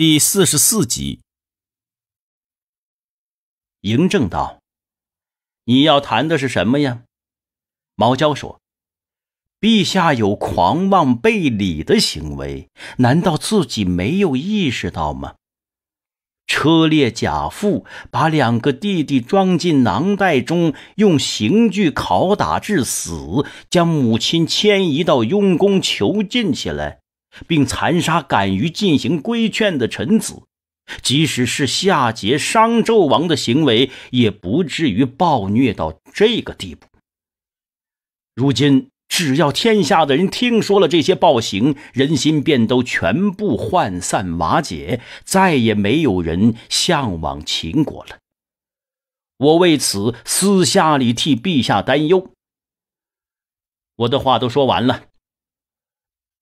第四十四集，嬴政道：“你要谈的是什么呀？”毛娇说：“陛下有狂妄背礼的行为，难道自己没有意识到吗？车裂贾父，把两个弟弟装进囊袋中，用刑具拷打致死，将母亲迁移到雍宫囚禁起来。”并残杀敢于进行规劝的臣子，即使是夏桀、商纣王的行为，也不至于暴虐到这个地步。如今，只要天下的人听说了这些暴行，人心便都全部涣散瓦解，再也没有人向往秦国了。我为此私下里替陛下担忧。我的话都说完了。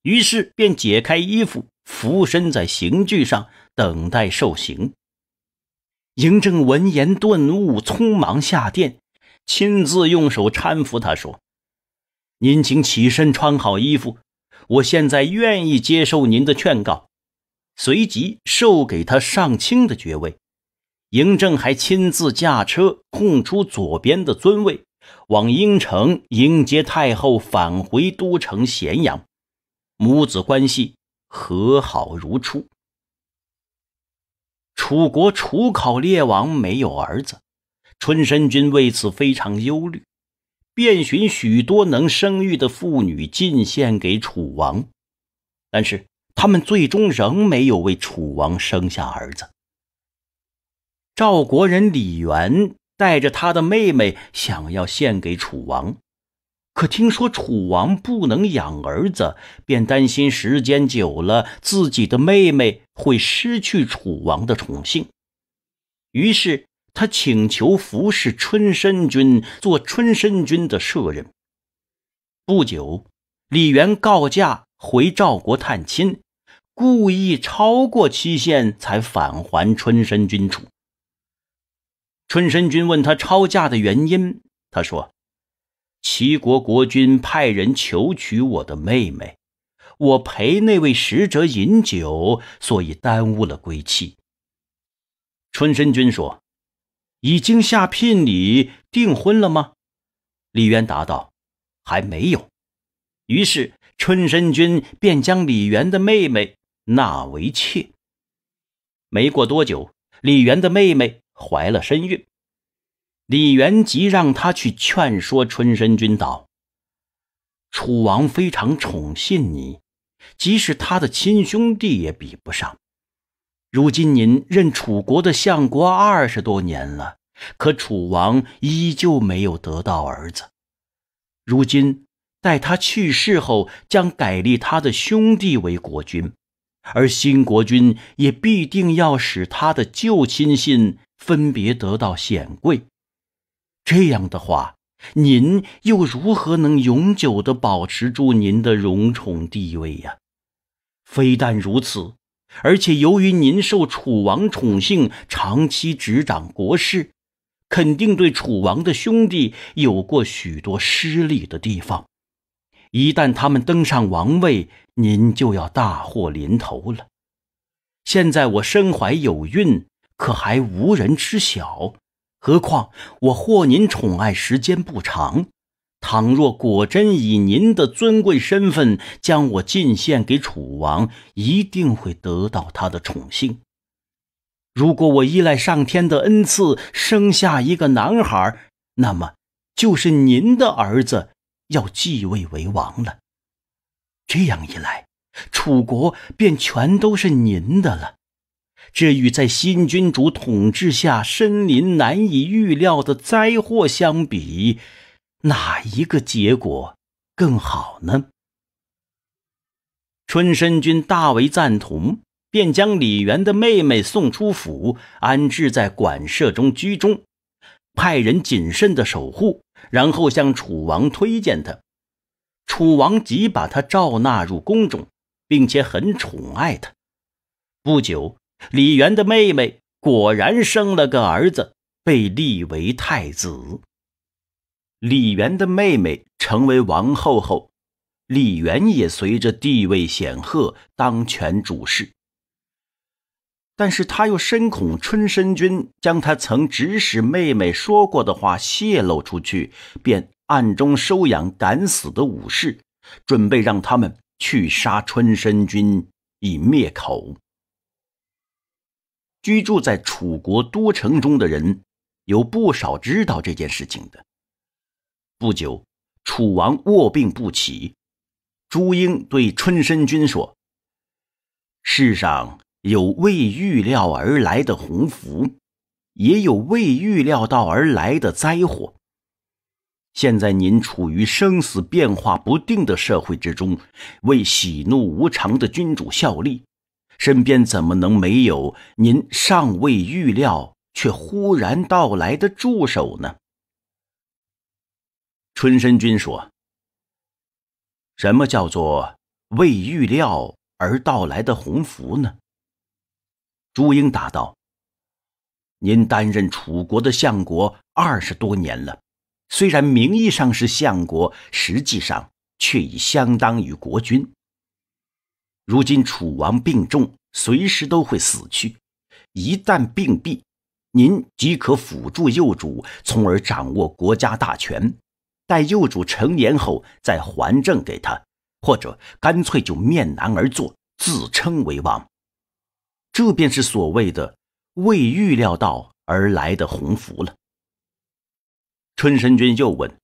于是便解开衣服，伏身在刑具上等待受刑。嬴政闻言顿悟，匆忙下殿，亲自用手搀扶他说：“您请起身，穿好衣服。我现在愿意接受您的劝告。”随即授给他上卿的爵位。嬴政还亲自驾车，空出左边的尊位，往应城迎接太后，返回都城咸阳。母子关系和好如初。楚国楚考烈王没有儿子，春申君为此非常忧虑，遍寻许多能生育的妇女进献给楚王，但是他们最终仍没有为楚王生下儿子。赵国人李元带着他的妹妹想要献给楚王。可听说楚王不能养儿子，便担心时间久了，自己的妹妹会失去楚王的宠幸，于是他请求服侍春申君，做春申君的舍人。不久，李元告假回赵国探亲，故意超过期限才返还春申君处。春申君问他抄假的原因，他说。齐国国君派人求娶我的妹妹，我陪那位使者饮酒，所以耽误了归期。春申君说：“已经下聘礼订婚了吗？”李渊答道：“还没有。”于是春申君便将李渊的妹妹纳为妾。没过多久，李渊的妹妹怀了身孕。李元吉让他去劝说春申君道：“楚王非常宠信你，即使他的亲兄弟也比不上。如今您任楚国的相国二十多年了，可楚王依旧没有得到儿子。如今待他去世后，将改立他的兄弟为国君，而新国君也必定要使他的旧亲信分别得到显贵。”这样的话，您又如何能永久地保持住您的荣宠地位呀？非但如此，而且由于您受楚王宠幸，长期执掌国事，肯定对楚王的兄弟有过许多失礼的地方。一旦他们登上王位，您就要大祸临头了。现在我身怀有孕，可还无人知晓。何况我获您宠爱时间不长，倘若果真以您的尊贵身份将我进献给楚王，一定会得到他的宠幸。如果我依赖上天的恩赐生下一个男孩，那么就是您的儿子要继位为王了。这样一来，楚国便全都是您的了。这与在新君主统治下身临难以预料的灾祸相比，哪一个结果更好呢？春申君大为赞同，便将李元的妹妹送出府，安置在馆舍中居中，派人谨慎的守护，然后向楚王推荐他。楚王即把他召纳入宫中，并且很宠爱他。不久。李元的妹妹果然生了个儿子，被立为太子。李元的妹妹成为王后后，李元也随着地位显赫，当权主事。但是他又深恐春申君将他曾指使妹妹说过的话泄露出去，便暗中收养敢死的武士，准备让他们去杀春申君以灭口。居住在楚国都城中的人，有不少知道这件事情的。不久，楚王卧病不起。朱英对春申君说：“世上有未预料而来的鸿福，也有未预料到而来的灾祸。现在您处于生死变化不定的社会之中，为喜怒无常的君主效力。”身边怎么能没有您尚未预料却忽然到来的助手呢？春申君说：“什么叫做未预料而到来的鸿福呢？”朱英答道：“您担任楚国的相国二十多年了，虽然名义上是相国，实际上却已相当于国君。”如今楚王病重，随时都会死去。一旦病毙，您即可辅助幼主，从而掌握国家大权。待幼主成年后，再还政给他，或者干脆就面南而坐，自称为王。这便是所谓的未预料到而来的鸿福了。春申君又问：“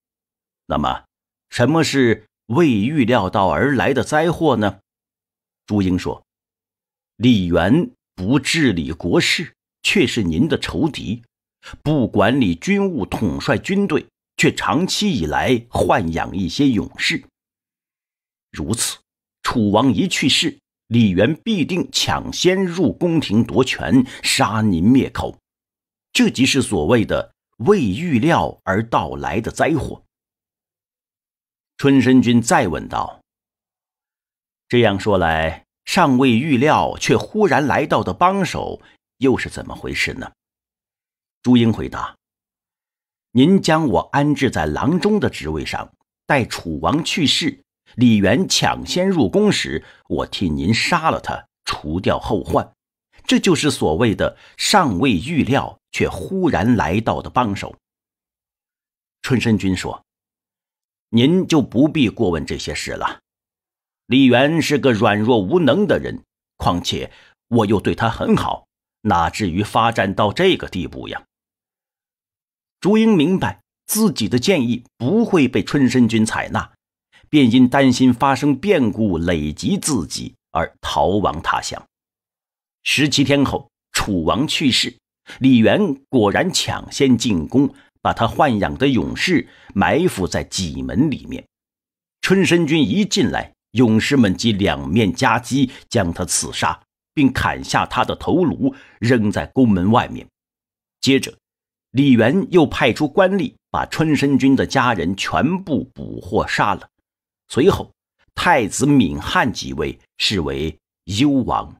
那么，什么是未预料到而来的灾祸呢？”朱英说：“李元不治理国事，却是您的仇敌；不管理军务，统帅军队，却长期以来豢养一些勇士。如此，楚王一去世，李元必定抢先入宫廷夺权，杀您灭口。这即是所谓的未预料而到来的灾祸。”春申君再问道。这样说来，尚未预料却忽然来到的帮手，又是怎么回事呢？朱英回答：“您将我安置在郎中的职位上，待楚王去世，李元抢先入宫时，我替您杀了他，除掉后患。这就是所谓的尚未预料却忽然来到的帮手。”春申君说：“您就不必过问这些事了。”李元是个软弱无能的人，况且我又对他很好，哪至于发展到这个地步呀？朱英明白自己的建议不会被春申君采纳，便因担心发生变故累及自己而逃亡他乡。十七天后，楚王去世，李元果然抢先进宫，把他豢养的勇士埋伏在戟门里面，春申君一进来。勇士们即两面夹击，将他刺杀，并砍下他的头颅，扔在宫门外面。接着，李元又派出官吏，把春申君的家人全部捕获杀了。随后，太子闵汉即位，是为幽王。